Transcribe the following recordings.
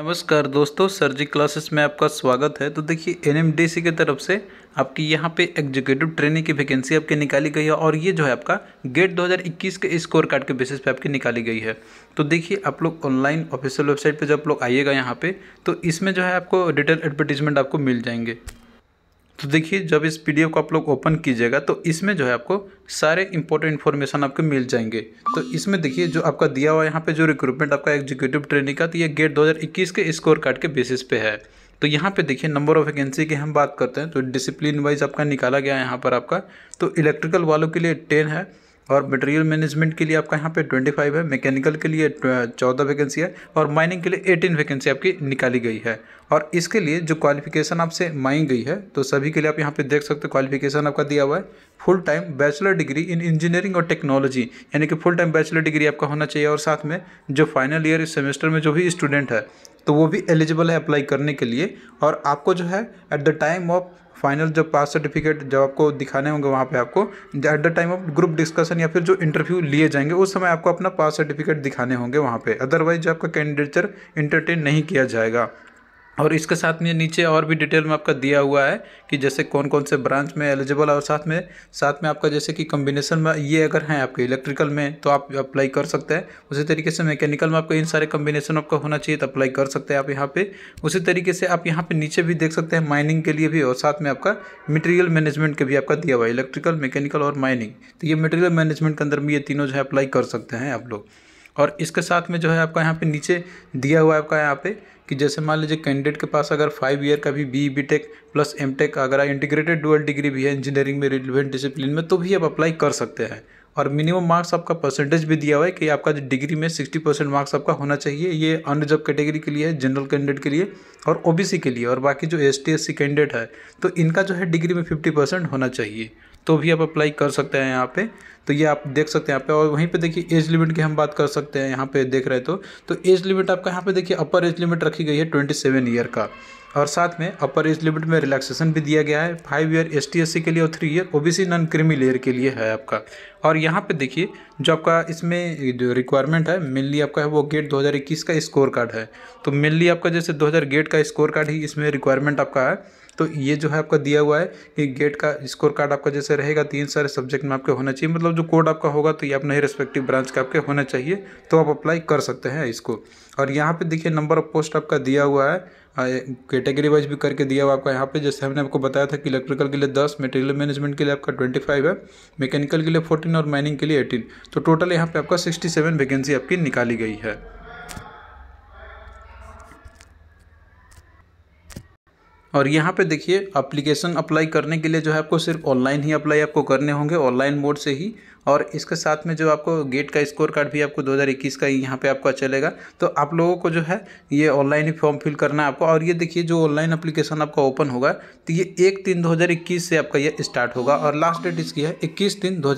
नमस्कार दोस्तों सर्जिक क्लासेस में आपका स्वागत है तो देखिए एनएमडीसी की तरफ से आपकी यहाँ पे एग्जीक्यूटिव ट्रेनिंग की वैकेंसी आपकी निकाली गई है और ये जो है आपका गेट 2021 के स्कोर कार्ड के बेसिस पे आपकी निकाली गई है तो देखिए आप लोग ऑनलाइन ऑफिशियल वेबसाइट पे जब आप लोग आइएगा यहाँ पे तो इसमें जो है आपको डिटेल एडवर्टीजमेंट आपको मिल जाएंगे तो देखिए जब इस पीडीएफ को आप लोग ओपन कीजिएगा तो इसमें जो है आपको सारे इंपॉर्टेंट इन्फॉर्मेशन आपको मिल जाएंगे तो इसमें देखिए जो आपका दिया हुआ है यहाँ पे जो रिक्रूटमेंट आपका एग्जीक्यूटिव ट्रेनिंग का तो ये गेट 2021 के स्कोर कार्ड के बेसिस पे है तो यहाँ पे देखिए नंबर ऑफ वैकेंसी की हम बात करते हैं तो डिसिप्लिन वाइज आपका निकाला गया है यहाँ पर आपका तो इलेक्ट्रिकल वालों के लिए टेन है और मटेरियल मैनेजमेंट के लिए आपका यहाँ पे 25 है मैकेनिकल के लिए 14 वैकेंसी है और माइनिंग के लिए 18 वैकेंसी आपकी निकाली गई है और इसके लिए जो क्वालिफिकेशन आपसे मांगी गई है तो सभी के लिए आप यहाँ पे देख सकते हो क्वालिफिकेशन आपका दिया हुआ है full time bachelor degree in engineering और टेक्नोलॉजी यानी कि फुल टाइम बैचलर डिग्री आपका होना चाहिए और साथ में जो फाइनल ईयर इस सेमेस्टर में जो भी स्टूडेंट है तो वो भी एलिजिबल है अप्लाई करने के लिए और आपको जो है at the time of final जब पास सर्टिफिकेट जब आपको दिखाने होंगे वहाँ पे आपको at the time of group discussion या फिर जो इंटरव्यू लिए जाएंगे उस समय आपको अपना पास सर्टिफिकेट दिखाने होंगे वहाँ पे अदरवाइज आपका कैंडिडेचर इंटरटेन नहीं किया जाएगा और इसके साथ में नीचे और भी डिटेल में आपका दिया हुआ है कि जैसे कौन कौन से ब्रांच में एलिजिबल और साथ में साथ में आपका जैसे कि कम्बिनेशन में ये अगर हैं आपके इलेक्ट्रिकल में तो आप अप्लाई कर सकते हैं उसी तरीके से मैकेनिकल में आपको इन सारे कम्बिनेशन आपका होना चाहिए तो अप्लाई कर सकते हैं आप यहाँ पर उसी तरीके से आप यहाँ पर नीचे भी देख सकते हैं माइनिंग के लिए भी और साथ में आपका मटेरियल मैनेजमेंट के भी आपका दिया हुआ है इलेक्ट्रिकल मैकेनिकल और माइनिंग तो ये मटेरियल मैनेजमेंट के अंदर भी ये तीनों जो है अप्लाई कर सकते हैं आप लोग और इसके साथ में जो है आपका यहाँ पे नीचे दिया हुआ है आपका यहाँ पे कि जैसे मान लीजिए कैंडिडेट के पास अगर फाइव ईयर का भी B B tech plus M tech अगर इंटीग्रेटेड डुअल डिग्री भी है इंजीनियरिंग में रिलेवेंट डिसिप्लिन में तो भी आप अप्लाई कर सकते हैं और मिनिमम मार्क्स आपका परसेंटेज भी दिया हुआ है कि आपका डिग्री में सिक्सटी परसेंट मार्क्स आपका होना चाहिए ये अनरिजर्व कैटेगरी के लिए है जनरल कैंडिडेट के लिए और ओ के लिए और बाकी जो एस टी कैंडिडेट है तो इनका जो है डिग्री में फिफ्टी होना चाहिए तो भी आप अप्लाई कर सकते हैं यहाँ पे तो ये आप देख सकते हैं यहाँ पे और वहीं पे देखिए एज लिमिट की हम बात कर सकते हैं यहाँ पे देख रहे तो तो एज लिमिट आपका यहाँ पे देखिए अपर एज लिमिट रखी गई है ट्वेंटी सेवन ईयर का और साथ में अपर एज लिमिट में रिलैक्सेशन भी दिया गया है फाइव ईयर एस टी के लिए और three year C non creamy layer के लिए है आपका और यहाँ पे देखिए जो आपका इसमें जो रिक्वायरमेंट है मेनली आपका है वो गेट 2021 का स्कोर कार्ड है तो मेनली आपका जैसे 2000 गेट का स्कोर कार्ड ही इसमें रिक्वायरमेंट आपका है तो ये जो है आपका दिया हुआ है कि गेट का स्कोर कार्ड आपका जैसे रहेगा तीन सारे सब्जेक्ट में आपके होना चाहिए मतलब जो कोड आपका होगा तो ये अपने ही रेस्पेक्टिव ब्रांच का आपके होना चाहिए तो आप अप्लाई कर सकते हैं इसको और यहाँ पे देखिए नंबर ऑफ पोस्ट आपका दिया हुआ है कैटेगरी हाँ, वाइज भी करके दिया हुआ आपका यहाँ पे जैसे हमने आपको बताया था कि इलेक्ट्रिकल के लिए दस मटेरियल मैनेजमेंट के लिए आपका ट्वेंटी फाइव है मैकेनिकल के लिए फोर्टीन और माइनिंग के लिए एटीन तो टोटल यहाँ पे आपका सिक्सटी सेवन वैकेंसी आपकी निकाली गई है और यहाँ पे देखिए अप्लीकेशन अप्लाई करने के लिए जो है आपको सिर्फ ऑनलाइन ही अप्लाई आपको करने होंगे ऑनलाइन मोड से ही और इसके साथ में जो आपको गेट का स्कोर कार्ड भी आपको 2021 का यहाँ पे आपका चलेगा तो आप लोगों को जो है ये ऑनलाइन ही फॉर्म फिल करना है आपको और ये देखिए जो ऑनलाइन अप्लीकेशन आपका ओपन होगा तो ये एक तीन दो से आपका ये स्टार्ट होगा और लास्ट डेट इसकी है इक्कीस तीन दो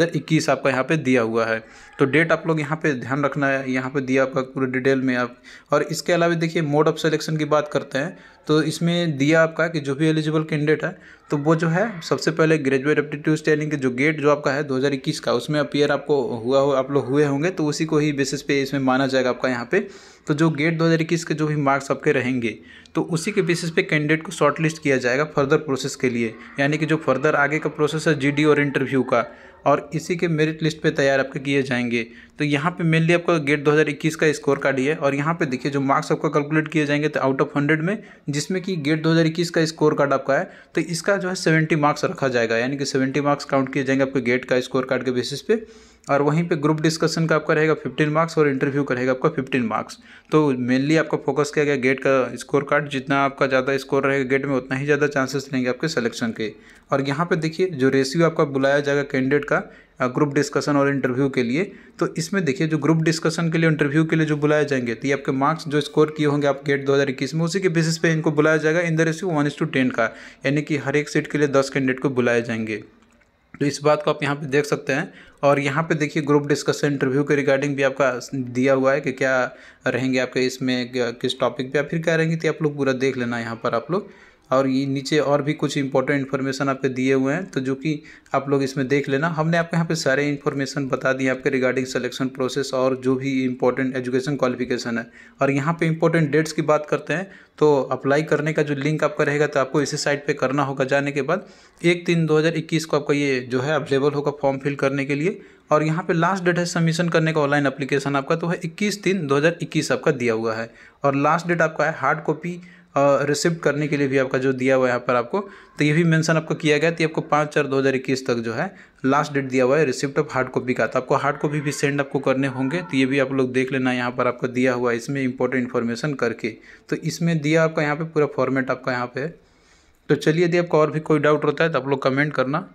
आपका यहाँ पर दिया हुआ है तो डेट आप लोग यहाँ पर ध्यान रखना है यहाँ पर दिया आपका पूरे डिटेल में आप और इसके अलावा देखिए मोड ऑफ सेलेक्शन की बात करते हैं तो इसमें दिया आपका कि जो भी एलिजिबल कैंडिडेट है तो वो जो है सबसे पहले ग्रेजुएट एप्टीट्यूड के जो गेट जो आपका है 2021 का उसमें अपियर आपको हुआ हो आप लोग हुए होंगे तो उसी को ही बेसिस पे इसमें माना जाएगा आपका यहाँ पे तो जो गेट दो हज़ार इक्कीस के जो भी मार्क्स आपके रहेंगे तो उसी के बेसिस पे कैंडिडेट को शॉर्टलिस्ट किया जाएगा फर्दर प्रोसेस के लिए यानी कि जो फर्दर आगे का प्रोसेस है जीडी और इंटरव्यू का और इसी के मेरिट लिस्ट पे तैयार आपके किए जाएंगे तो यहाँ पे मेनली आपका गेट 2021 का स्कोर कार्ड ही है और यहाँ पे देखिए जो मार्क्स आपका कैलकुलेट किए जाएंगे तो आउट ऑफ हंड्रेड में जिसमें कि गेट 2021 का स्कोर कार्ड आपका है तो इसका जो है सेवेंटी मार्क्स रखा जाएगा यानी कि सेवेंटी मार्क्स काउंट किए जाएंगे आपके गेट का स्कोर कार्ड के बेसिस पे और वहीं पे ग्रुप डिस्कशन का आपका रहेगा फिफ्टीन मार्क्स और इंटरव्यू का रहेगा आपका फिफ्टीन मार्क्स तो मेनली आपका फोकस किया गया गेट का स्कोर कार्ड जितना आपका ज़्यादा स्कोर रहेगा गेट में उतना ही ज़्यादा चांसेस रहेंगे आपके सिलेक्शन के और यहाँ पे देखिए जो रेशियो आपका बुलाया जाएगा कैंडिडेट का ग्रुप डिस्कशन और इंटरव्यू के लिए तो इसमें देखिए जो ग्रुप डिस्कशन के लिए इंटरव्यू के लिए जो बुलाए जाएंगे तो ये आपके मार्क्स जो स्कोर किए होंगे आप गेट 2021 में उसी के बेसिस पे इनको बुलाया जाएगा in the ratio one is to ten का यानी कि हर एक सीट के लिए दस कैंडिडेट को बुलाए जाएंगे तो इस बात को आप यहाँ पे देख सकते हैं और यहाँ पे देखिए ग्रुप डिस्कशन इंटरव्यू के रिगार्डिंग भी आपका दिया हुआ है कि क्या रहेंगे आपके इसमें किस टॉपिक पे या फिर क्या रहेंगे तो आप लोग पूरा देख लेना यहाँ पर आप लोग और ये नीचे और भी कुछ इंपॉर्टेंट इन्फॉर्मेशन आपके दिए हुए हैं तो जो कि आप लोग इसमें देख लेना हमने आपको यहाँ पे सारे इन्फॉर्मेशन बता दिए आपके रिगार्डिंग सिलेक्शन प्रोसेस और जो भी इंपॉर्टेंट एजुकेशन क्वालिफिकेशन है और यहाँ पे इंपॉर्टेंट डेट्स की बात करते हैं तो अप्लाई करने का जो लिंक आपका रहेगा तो आपको इसी साइट पर करना होगा जाने के बाद एक तीन दो को आपका ये जो है अवेलेबल होगा फॉर्म फिल करने के लिए और यहाँ पे लास्ट डेट है सबमिशन करने का ऑनलाइन अप्लीकेशन आपका तो है 21 तीन 2021 आपका दिया हुआ है और लास्ट डेट आपका है हार्ड कॉपी रिसिप्ट करने के लिए भी आपका जो दिया हुआ है यहाँ पर आपको तो ये भी मेंशन आपको किया गया तो आपको पाँच चार दो हज़ार इक्कीस तक जो है लास्ट डेट दिया हुआ है रिसिप्ट ऑफ हार्ड कॉपी का तो आपको हार्ड कॉपी भी सेंड आपको करने होंगे तो ये भी आप लोग देख लेना यहाँ पर आपको दिया हुआ है इसमें इंपॉर्टेंट इन्फॉर्मेशन करके तो इसमें दिया आपका यहाँ पर पूरा फॉर्मेट आपका यहाँ पर है तो चलिए यदि आपका और भी कोई डाउट होता है तो आप लोग कमेंट करना